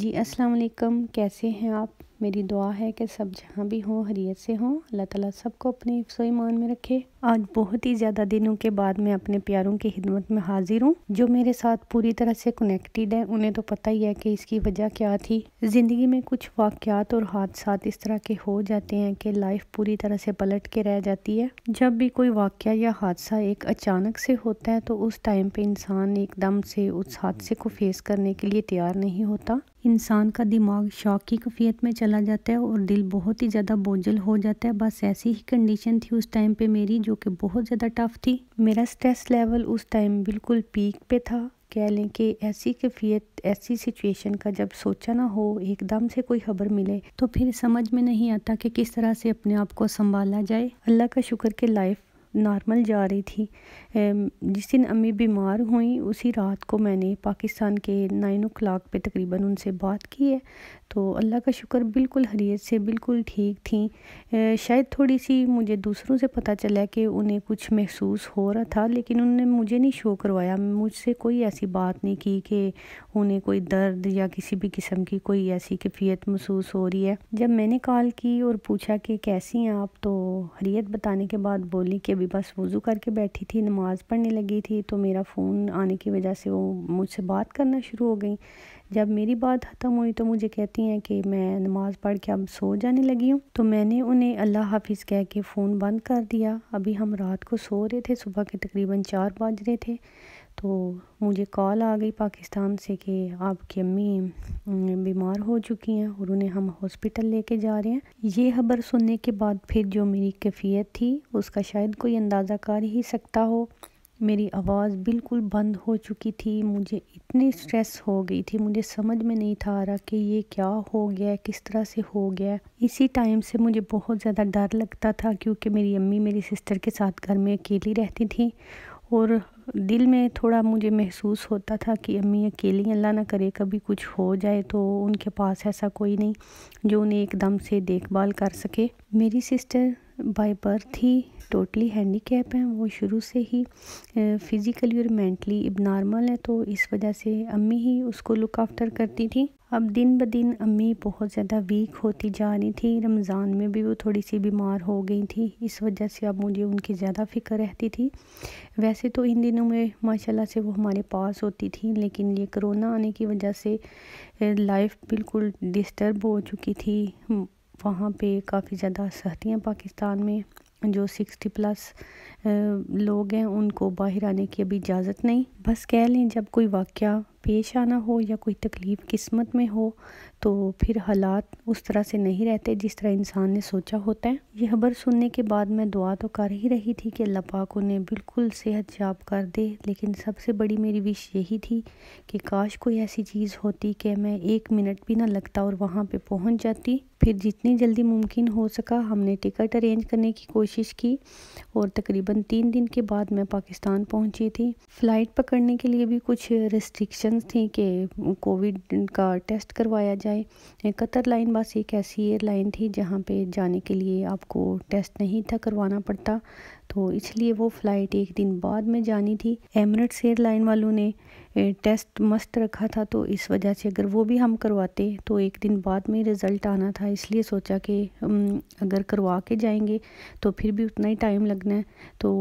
जी अस्सलाम वालेकुम कैसे हैं आप मेरी दुआ है कि सब जहाँ भी हों हरीत से हों अल्लाह ताला सबको अपने हिफ्सो ईमान में रखे आज बहुत ही ज़्यादा दिनों के बाद मैं अपने प्यारों की खिदमत में हाजिर हूँ जो मेरे साथ पूरी तरह से कनेक्टेड है उन्हें तो पता ही है कि इसकी वजह क्या थी ज़िंदगी में कुछ वाक़ात और हादसा इस तरह के हो जाते हैं कि लाइफ पूरी तरह से पलट के रह जाती है जब भी कोई वाक़ या हादसा एक अचानक से होता है तो उस टाइम पर इंसान एकदम से उस हादसे को फेस करने के लिए तैयार नहीं होता इंसान का दिमाग शौक की कफियत में चल चला जाता है और दिल बहुत ही ज़्यादा बोझल हो जाता है बस ऐसी ही कंडीशन थी उस टाइम पे मेरी जो कि बहुत ज़्यादा टफ थी मेरा स्ट्रेस लेवल उस टाइम बिल्कुल पीक पे था कह लें कि ऐसी कैफियत ऐसी सिचुएशन का जब सोचा ना हो एकदम से कोई खबर मिले तो फिर समझ में नहीं आता कि किस तरह से अपने आप को संभाला जाए अल्लाह का शुक्र के लाइफ नॉर्मल जा रही थी जिस दिन अम्मी बीमार हुई उसी रात को मैंने पाकिस्तान के नाइन ओ क्लाक पर तकरीबन उनसे बात की है तो अल्लाह का शुक्र बिल्कुल हरीत से बिल्कुल ठीक थी शायद थोड़ी सी मुझे दूसरों से पता चला कि उन्हें कुछ महसूस हो रहा था लेकिन उन्होंने मुझे नहीं शो करवाया मुझसे कोई ऐसी बात नहीं की कि उन्हें कोई दर्द या किसी भी किस्म की कोई ऐसी कैफियत महसूस हो रही है जब मैंने कॉल की और पूछा कि कैसी हैं आप तो हरीत बताने के बाद बोली कि अभी बस वज़ू करके बैठी थी नमाज़ पढ़ने लगी थी तो मेरा फ़ोन आने की वजह से वो मुझसे बात करना शुरू हो गई जब मेरी बात ख़त्म हुई तो मुझे कहती हैं कि मैं नमाज़ पढ़ के अब सो जाने लगी हूँ तो मैंने उन्हें अल्लाह हाफिज़ कह के फ़ोन बंद कर दिया अभी हम रात को सो रहे थे सुबह के तकरीबन चार बज रहे थे तो मुझे कॉल आ गई पाकिस्तान से कि आपकी अम्मी बीमार हो चुकी हैं और उन्हें हम हॉस्पिटल लेके जा रहे हैं ये खबर सुनने के बाद फिर जो मेरी कैफियत थी उसका शायद कोई अंदाज़ा कर ही सकता हो मेरी आवाज़ बिल्कुल बंद हो चुकी थी मुझे इतनी स्ट्रेस हो गई थी मुझे समझ में नहीं था आ रहा कि ये क्या हो गया किस तरह से हो गया इसी टाइम से मुझे बहुत ज़्यादा डर लगता था क्योंकि मेरी अम्मी मेरी सिस्टर के साथ घर में अकेली रहती थी और दिल में थोड़ा मुझे महसूस होता था कि अम्मी अकेली अल्लाह ना करे कभी कुछ हो जाए तो उनके पास ऐसा कोई नहीं जो उन्हें एकदम से देखभाल कर सके मेरी सिस्टर बाय बर्थ ही टोटली हैंडीकैप हैं वो शुरू से ही फिज़िकली और मेंटली इबनॉर्मल है तो इस वजह से अम्मी ही उसको लुक आफ्टर करती थी अब दिन ब दिन अम्मी बहुत ज़्यादा वीक होती जा रही थी रमज़ान में भी वो थोड़ी सी बीमार हो गई थी इस वजह से अब मुझे उनकी ज़्यादा फ़िक्र रहती थी वैसे तो इन दिनों में माशाल्लाह से वो हमारे पास होती थी लेकिन ये कोरोना आने की वजह से लाइफ बिल्कुल डिस्टर्ब हो चुकी थी वहाँ पे काफ़ी ज़्यादा सहती हैं पाकिस्तान में जो सिक्सटी प्लस लोग हैं उनको बाहर आने की अभी इजाज़त नहीं बस कह लें जब कोई वाक़ पेश आना हो या कोई तकलीफ़ किस्मत में हो तो फिर हालात उस तरह से नहीं रहते जिस तरह इंसान ने सोचा होता है यह खबर सुनने के बाद मैं दुआ तो कर ही रही थी कि अल्लाह पाक उन्हें बिल्कुल सेहत याब कर दे लेकिन सबसे बड़ी मेरी विश यही थी कि काश कोई ऐसी चीज़ होती कि मैं एक मिनट भी ना लगता और वहाँ पर पहुँच जाती फिर जितनी जल्दी मुमकिन हो सका हमने टिकट अरेंज करने की कोशिश की और तकरीबन तीन दिन के बाद मैं पाकिस्तान पहुंची थी फ़्लाइट पकड़ने के लिए भी कुछ रिस्ट्रिक्शन मांग्स थी कि कोविड का टेस्ट करवाया जाए कतर लाइन बस एक ऐसी एयरलाइन थी जहाँ पे जाने के लिए आपको टेस्ट नहीं था करवाना पड़ता तो इसलिए वो फ़्लाइट एक दिन बाद में जानी थी एमरेट्स एयरलाइन वालों ने टेस्ट मस्त रखा था तो इस वजह से अगर वो भी हम करवाते तो एक दिन बाद में रिज़ल्ट आना था इसलिए सोचा कि अगर करवा के जाएंगे तो फिर भी उतना ही टाइम लगना है तो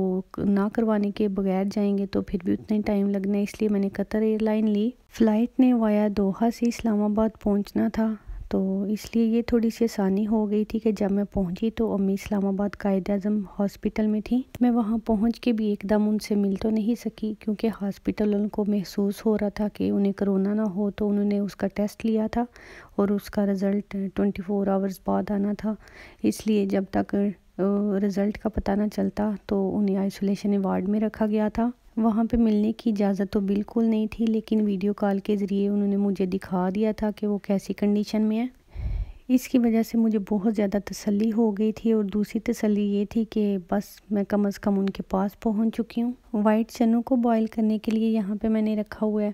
ना करवाने के बगैर जाएंगे तो फिर भी उतना ही टाइम लगना है इसलिए मैंने कतर एयरलाइन ली फ़्लाइट ने वाया दोहा से इस्लामाबाद पहुंचना था तो इसलिए ये थोड़ी सी आसानी हो गई थी कि जब मैं पहुंची तो अम्मी इस्लामाबाद कायद अजम हॉस्पिटल में थी मैं वहाँ पहुंच के भी एकदम उनसे मिल तो नहीं सकी क्योंकि हॉस्पिटल उनको महसूस हो रहा था कि उन्हें करोना ना हो तो उन्होंने उसका टेस्ट लिया था और उसका रिज़ल्ट ट्वेंटी फ़ोर आवर्स बाद आना था इसलिए जब तक रिज़ल्ट का पता ना चलता तो उन्हें आइसोलेशन वार्ड में रखा गया था वहाँ पे मिलने की इजाज़त तो बिल्कुल नहीं थी लेकिन वीडियो कॉल के ज़रिए उन्होंने मुझे दिखा दिया था कि वो कैसी कंडीशन में है इसकी वजह से मुझे बहुत ज़्यादा तसल्ली हो गई थी और दूसरी तसल्ली ये थी कि बस मैं कम अज़ कम उनके पास पहुंच चुकी हूँ वाइट चनों को बॉईल करने के लिए यहाँ पे मैंने रखा हुआ है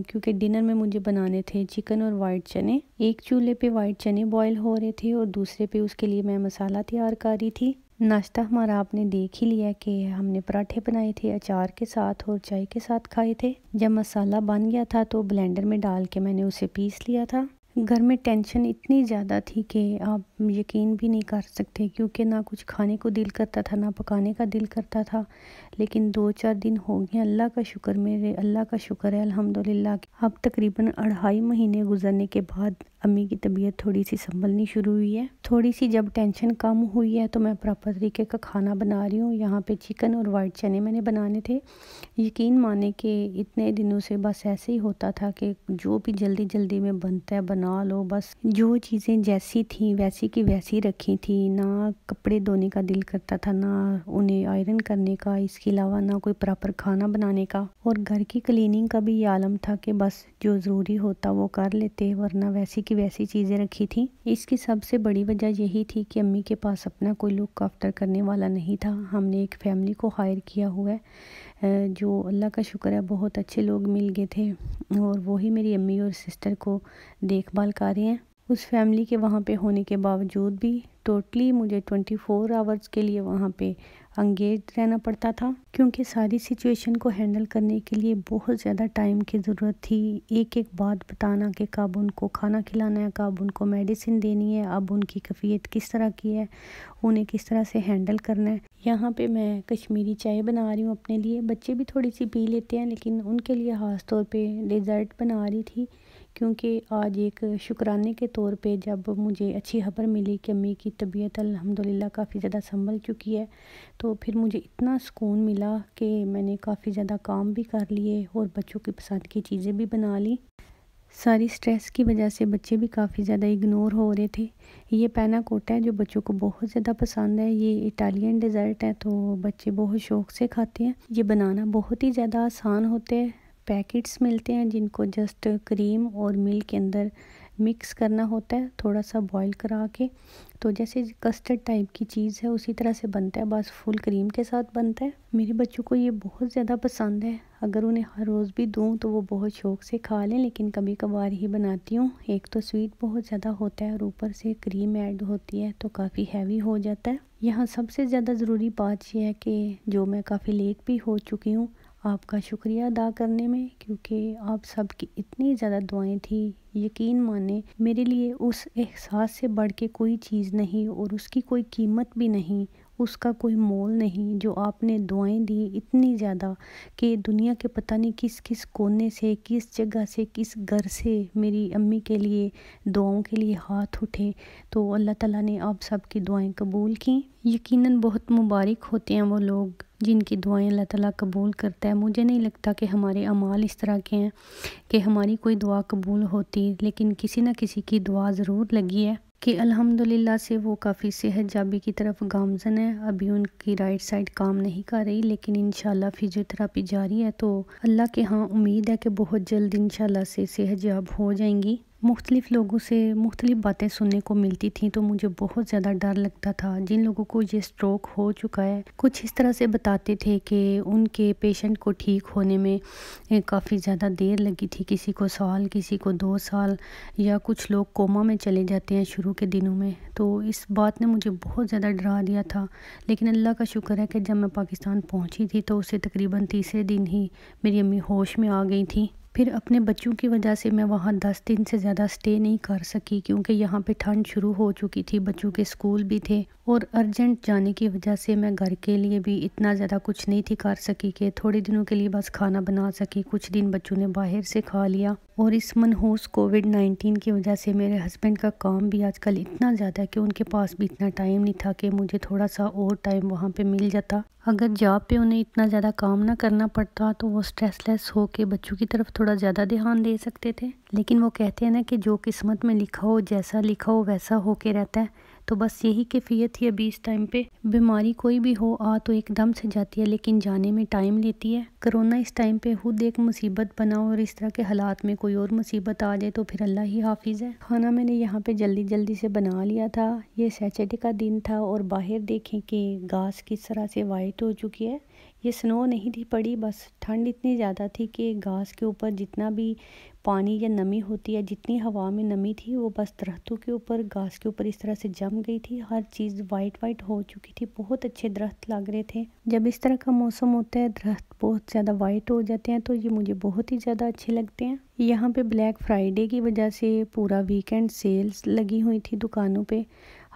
क्योंकि डिनर में मुझे बनाने थे चिकन और वाइट चने एक चूल्हे पे वाइट चने बॉईल हो रहे थे और दूसरे पे उसके लिए मैं मसाला तैयार कर रही थी नाश्ता हमारा आपने देख ही लिया कि हमने पराठे बनाए थे अचार के साथ और चाय के साथ खाए थे जब मसाला बन गया था तो ब्लेंडर में डाल के मैंने उसे पीस लिया था घर में टेंशन इतनी ज़्यादा थी कि आप यकीन भी नहीं कर सकते क्योंकि ना कुछ खाने को दिल करता था ना पकाने का दिल करता था लेकिन दो चार दिन हो गए अल्लाह का शुक्र मेरे अल्लाह का शुक्र है अल्हम्दुलिल्लाह अब तकरीबन अढ़ाई महीने गुजरने के बाद अम्मी की तबीयत थोड़ी सी संभलनी शुरू हुई है थोड़ी सी जब टेंशन कम हुई है तो मैं प्रॉपर तरीके का खाना बना रही हूँ यहाँ पे चिकन और वाइट चने मैंने बनाने थे यकीन माने कि इतने दिनों से बस ऐसे ही होता था कि जो भी जल्दी जल्दी में बनता है बना बना लो बस जो चीज़ें जैसी थी वैसी की वैसी रखी थी ना कपड़े धोने का दिल करता था ना उन्हें आयरन करने का इसके अलावा ना कोई प्रॉपर खाना बनाने का और घर की क्लीनिंग का भी ये आलम था कि बस जो ज़रूरी होता वो कर लेते वरना वैसी की वैसी चीज़ें रखी थी इसकी सबसे बड़ी वजह यही थी कि अम्मी के पास अपना कोई लुक आफ्टर करने वाला नहीं था हमने एक फैमिली को हायर किया हुआ है जो अल्लाह का शुक्र है बहुत अच्छे लोग मिल गए थे और वही मेरी अम्मी और सिस्टर को देखभाल कर रहे हैं उस फैमिली के वहाँ पे होने के बावजूद भी टोटली मुझे 24 फोर आवर्स के लिए वहाँ पे अंगेज रहना पड़ता था क्योंकि सारी सिचुएशन को हैंडल करने के लिए बहुत ज़्यादा टाइम की ज़रूरत थी एक एक बात बताना कि कब उनको खाना खिलाना है कब उनको मेडिसिन देनी है अब उनकी कफ़ीत किस तरह की है उन्हें किस तरह से हैंडल करना है यहाँ पे मैं कश्मीरी चाय बना रही हूँ अपने लिए बच्चे भी थोड़ी सी पी लेते हैं लेकिन उनके लिए ख़ास तौर पे डेज़र्ट बना रही थी क्योंकि आज एक शुक्राने के तौर पे जब मुझे अच्छी खबर मिली कि अम्मी की तबीयत अल्हम्दुलिल्लाह काफ़ी ज़्यादा संभल चुकी है तो फिर मुझे इतना सुकून मिला कि मैंने काफ़ी ज़्यादा काम भी कर लिए और बच्चों की पसंद की चीज़ें भी बना ली सारी स्ट्रेस की वजह से बच्चे भी काफ़ी ज़्यादा इग्नोर हो रहे थे ये पैना कोटा है जो बच्चों को बहुत ज़्यादा पसंद है ये इटालियन डिज़र्ट है तो बच्चे बहुत शौक से खाते हैं ये बनाना बहुत ही ज़्यादा आसान होते हैं पैकेट्स मिलते हैं जिनको जस्ट क्रीम और मिल्क के अंदर मिक्स करना होता है थोड़ा सा बॉईल करा के तो जैसे कस्टर्ड टाइप की चीज़ है उसी तरह से बनता है बस फुल क्रीम के साथ बनता है मेरे बच्चों को ये बहुत ज़्यादा पसंद है अगर उन्हें हर रोज़ भी दूँ तो वो बहुत शौक़ से खा लें लेकिन कभी कभार ही बनाती हूँ एक तो स्वीट बहुत ज़्यादा होता है और ऊपर से क्रीम ऐड होती है तो काफ़ी हैवी हो जाता है यहाँ सबसे ज़्यादा ज़रूरी बात यह है कि जो मैं काफ़ी लेट भी हो चुकी हूँ आपका शुक्रिया अदा करने में क्योंकि आप सबकी इतनी ज़्यादा दुआएं थी यकीन माने मेरे लिए उस एहसास से बढ़ के कोई चीज़ नहीं और उसकी कोई कीमत भी नहीं उसका कोई मोल नहीं जो आपने दुआएं दी इतनी ज़्यादा कि दुनिया के पता नहीं किस किस कोने से किस जगह से किस घर से मेरी अम्मी के लिए दुआओं के लिए हाथ उठे तो अल्लाह ताला ने आप सब की दुआएं कबूल की यकीनन बहुत मुबारक होते हैं वो लोग जिनकी दुआएं अल्लाह ताला कबूल करता है मुझे नहीं लगता कि हमारे अमाल इस तरह के हैं कि हमारी कोई दुआ कबूल होती लेकिन किसी न किसी की दुआ ज़रूर लगी है कि अल्हम्दुलिल्लाह से वो काफ़ी सेहत जाबी की तरफ गामजन है अभी उनकी राइट साइड काम नहीं कर रही लेकिन इन फिजियोथेरापी जारी है तो अल्लाह के हाँ उम्मीद है कि बहुत जल्द इन से सेहत जाब हो जाएंगी मुख्तलिफ़ लोगों से मुख्तलिफ़ बातें सुनने को मिलती थी तो मुझे बहुत ज़्यादा डर लगता था जिन लोगों को ये स्ट्रोक हो चुका है कुछ इस तरह से बताते थे कि उनके पेशेंट को ठीक होने में काफ़ी ज़्यादा देर लगी थी किसी को साल किसी को दो साल या कुछ लोग कोमा में चले जाते हैं शुरू के दिनों में तो इस बात ने मुझे बहुत ज़्यादा डरा दिया था लेकिन अल्लाह का शुक्र है कि जब मैं पाकिस्तान पहुँची थी तो उसे तकरीबन तीसरे दिन ही मेरी अम्मी होश में आ गई थी फिर अपने बच्चों की वजह से मैं वहाँ दस दिन से ज़्यादा स्टे नहीं कर सकी क्योंकि यहाँ पे ठंड शुरू हो चुकी थी बच्चों के स्कूल भी थे और अर्जेंट जाने की वजह से मैं घर के लिए भी इतना ज़्यादा कुछ नहीं थी कर सकी कि थोड़े दिनों के लिए बस खाना बना सकी कुछ दिन बच्चों ने बाहर से खा लिया और इस मनहूस कोविड नाइन्टीन की वजह से मेरे हस्बैंड का काम भी आजकल इतना ज़्यादा है कि उनके पास भी इतना टाइम नहीं था कि मुझे थोड़ा सा और टाइम वहाँ पे मिल जाता अगर जॉब पे उन्हें इतना ज़्यादा काम ना करना पड़ता तो वो स्ट्रेसलेस के बच्चों की तरफ थोड़ा ज़्यादा ध्यान दे सकते थे लेकिन वो कहते हैं ना कि जो किस्मत में लिखा हो जैसा लिखा हो वैसा हो के रहता है तो बस यही कैफियत थी अभी इस टाइम पे बीमारी कोई भी हो आ तो एकदम से जाती है लेकिन जाने में टाइम लेती है कोरोना इस टाइम पे खुद एक मुसीबत बना और इस तरह के हालात में कोई और मुसीबत आ जाए तो फिर अल्लाह ही हाफिज़ है खाना मैंने यहाँ पे जल्दी जल्दी से बना लिया था ये सैटरडे का दिन था और बाहर देखें कि घास किस तरह से वाइट हो चुकी है ये स्नो नहीं थी पड़ी बस ठंड इतनी ज़्यादा थी कि घास के ऊपर जितना भी पानी या नमी होती है जितनी हवा में नमी थी वो बस दरख्तों के ऊपर घास के ऊपर इस तरह से जम गई थी हर चीज़ वाइट वाइट हो चुकी थी बहुत अच्छे दरख्त लग रहे थे जब इस तरह का मौसम होता है दरख्त बहुत ज़्यादा वाइट हो जाते हैं तो ये मुझे बहुत ही ज़्यादा अच्छे लगते हैं यहाँ पे ब्लैक फ्राइडे की वजह से पूरा वीकेंड सेल्स लगी हुई थी दुकानों पे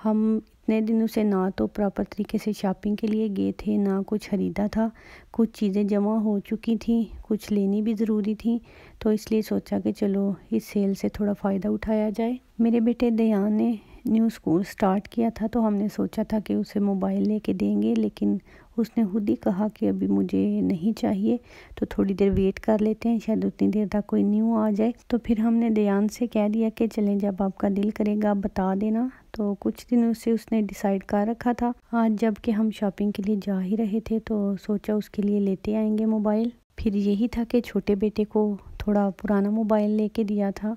हम इतने दिन उसे ना तो प्रॉपर तरीके से शॉपिंग के लिए गए थे ना कुछ ख़रीदा था कुछ चीज़ें जमा हो चुकी थी कुछ लेनी भी ज़रूरी थी तो इसलिए सोचा कि चलो इस सेल से थोड़ा फ़ायदा उठाया जाए मेरे बेटे दयान ने न्यू स्कूल स्टार्ट किया था तो हमने सोचा था कि उसे मोबाइल लेके देंगे लेकिन उसने खुद ही कहा कि अभी मुझे नहीं चाहिए तो थोड़ी देर वेट कर लेते हैं शायद उतनी देर तक कोई न्यू आ जाए तो फिर हमने दयान से कह दिया कि चलें जब आपका दिल करेगा बता देना तो कुछ दिनों से उसने डिसाइड कर रखा था आज जब कि हम शॉपिंग के लिए जा ही रहे थे तो सोचा उसके लिए लेते आएंगे मोबाइल फिर यही था कि छोटे बेटे को थोड़ा पुराना मोबाइल लेके दिया था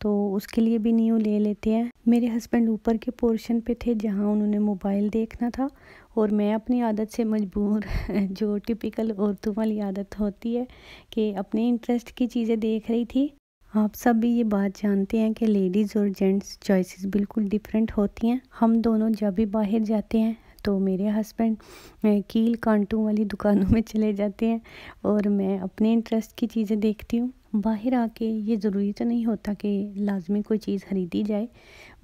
तो उसके लिए भी न्यू ले लेते हैं मेरे हस्बैंड ऊपर के पोर्शन पे थे जहाँ उन्होंने मोबाइल देखना था और मैं अपनी आदत से मजबूर जो टिपिकल औरतों वाली आदत होती है कि अपने इंटरेस्ट की चीज़ें देख रही थी आप सब भी ये बात जानते हैं कि लेडीज़ और जेंट्स चॉइसेस बिल्कुल डिफरेंट होती हैं हम दोनों जब भी बाहर जाते हैं तो मेरे हस्बैंड कील कांटू वाली दुकानों में चले जाते हैं और मैं अपने इंटरेस्ट की चीज़ें देखती हूँ बाहर आके ये ज़रूरी तो नहीं होता कि लाजमी कोई चीज़ खरीदी जाए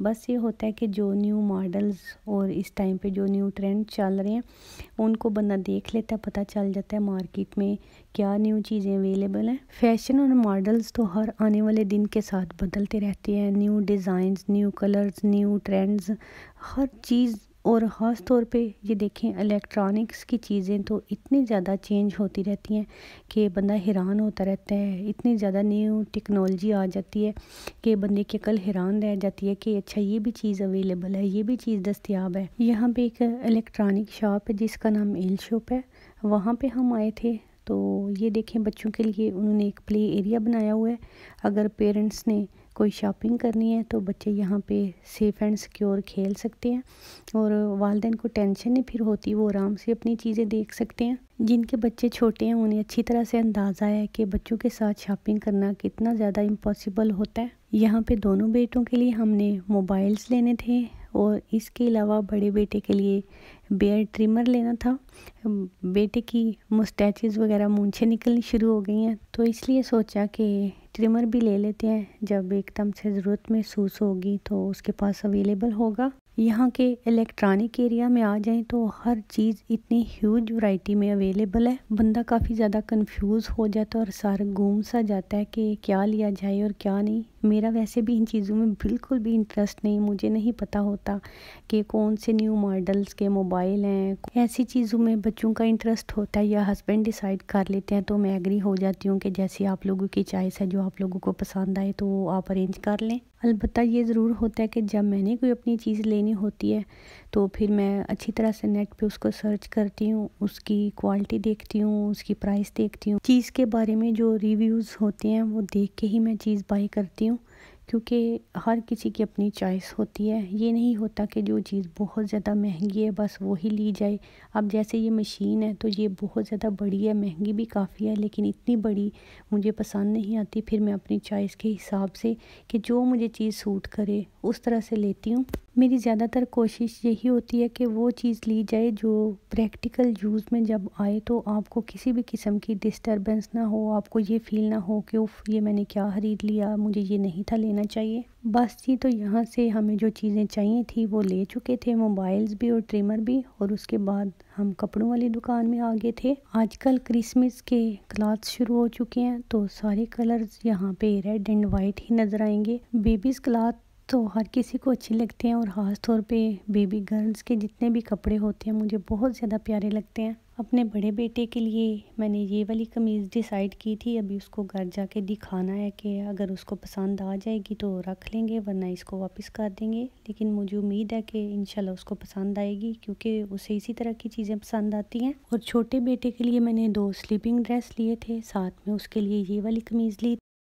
बस ये होता है कि जो न्यू मॉडल्स और इस टाइम पे जो न्यू ट्रेंड चल रहे हैं उनको बंदा देख लेता है पता चल जाता है मार्केट में क्या न्यू चीज़ें अवेलेबल हैं फैशन और मॉडल्स तो हर आने वाले दिन के साथ बदलते रहते हैं new designs new colours new trends हर चीज़ और ख़ास तौर पे ये देखें इलेक्ट्रॉनिक्स की चीज़ें तो इतनी ज़्यादा चेंज होती रहती हैं कि बंदा हैरान होता रहता है इतनी ज़्यादा न्यू टेक्नोलॉजी आ जाती है कि बंदे की कल हैरान रह जाती है कि अच्छा ये भी चीज़ अवेलेबल है ये भी चीज़ दस्तियाब है यहाँ पे एक इलेक्ट्रॉनिक शॉप है जिसका नाम एल शॉप है वहाँ पर हम आए थे तो ये देखें बच्चों के लिए उन्होंने एक प्ले एरिया बनाया हुआ है अगर पेरेंट्स ने कोई शॉपिंग करनी है तो बच्चे यहाँ पे सेफ़ एंड सिक्योर खेल सकते हैं और वालदे को टेंशन नहीं फिर होती वो आराम से अपनी चीज़ें देख सकते हैं जिनके बच्चे छोटे हैं उन्हें अच्छी तरह से अंदाज़ा है कि बच्चों के साथ शॉपिंग करना कितना ज़्यादा इम्पॉसिबल होता है यहाँ पे दोनों बेटों के लिए हमने मोबाइल्स लेने थे और इसके अलावा बड़े बेटे के लिए बेयर ट्रिमर लेना था बेटे की मुस्टैचेज़ वगैरह मूछें निकलनी शुरू हो गई हैं तो इसलिए सोचा कि ट्रिमर भी ले लेते हैं जब एकदम से ज़रूरत महसूस होगी तो उसके पास अवेलेबल होगा यहाँ के इलेक्ट्रॉनिक एरिया में आ जाएं तो हर चीज़ इतनी ह्यूज वैरायटी में अवेलेबल है बंदा काफ़ी ज़्यादा कंफ्यूज हो जाता है और सारा घूम सा जाता है कि क्या लिया जाए और क्या नहीं मेरा वैसे भी इन चीज़ों में बिल्कुल भी इंटरेस्ट नहीं मुझे नहीं पता होता कि कौन से न्यू मॉडल्स के मोबाइल हैं ऐसी चीज़ों में बच्चों का इंटरेस्ट होता है या हस्बैंड डिसाइड कर लेते हैं तो मैं एग्री हो जाती हूँ कि जैसी आप लोगों की चॉइस है जो आप लोगों को पसंद आए तो आप अरेंज कर लें अलबत्त ये ज़रूर होता है कि जब मैंने कोई अपनी चीज़ लेनी होती है तो फिर मैं अच्छी तरह से नेट पे उसको सर्च करती हूँ उसकी क्वालिटी देखती हूँ उसकी प्राइस देखती हूँ चीज़ के बारे में जो रिव्यूज़ होते हैं वो देख के ही मैं चीज़ बाई करती हूँ क्योंकि हर किसी की अपनी चॉइस होती है ये नहीं होता कि जो चीज़ बहुत ज़्यादा महंगी है बस वही ली जाए अब जैसे ये मशीन है तो ये बहुत ज़्यादा बड़ी है महंगी भी काफ़ी है लेकिन इतनी बड़ी मुझे पसंद नहीं आती फिर मैं अपनी चॉइस के हिसाब से कि जो मुझे चीज़ सूट करे उस तरह से लेती हूँ मेरी ज़्यादातर कोशिश यही होती है कि वो चीज़ ली जाए जो प्रैक्टिकल यूज़ में जब आए तो आपको किसी भी किस्म की डिस्टरबेंस ना हो आपको ये फील ना हो कि उफ़ ये मैंने क्या ख़रीद लिया मुझे ये नहीं था लेना चाहिए बस जी तो यहाँ से हमें जो चीज़ें चाहिए थी वो ले चुके थे मोबाइल्स भी और ट्रिमर भी और उसके बाद हम कपड़ों वाली दुकान में आ गए थे आजकल क्रिसमस के क्लाथ शुरू हो चुके हैं तो सारे कलर्स यहाँ पे रेड एंड वाइट ही नज़र आएंगे बेबीज़ क्लाथ तो हर किसी को अच्छे लगते हैं और ख़ास तौर पे बेबी गर्ल्स के जितने भी कपड़े होते हैं मुझे बहुत ज़्यादा प्यारे लगते हैं अपने बड़े बेटे के लिए मैंने ये वाली कमीज़ डिसाइड की थी अभी उसको घर जाके दिखाना है कि अगर उसको पसंद आ जाएगी तो रख लेंगे वरना इसको वापस कर देंगे लेकिन मुझे उम्मीद है कि इंशाल्लाह उसको पसंद आएगी क्योंकि उसे इसी तरह की चीज़ें पसंद आती हैं और छोटे बेटे के लिए मैंने दो स्लीपिंग ड्रेस लिए थे साथ में उसके लिए ये वाली कमीज़ ली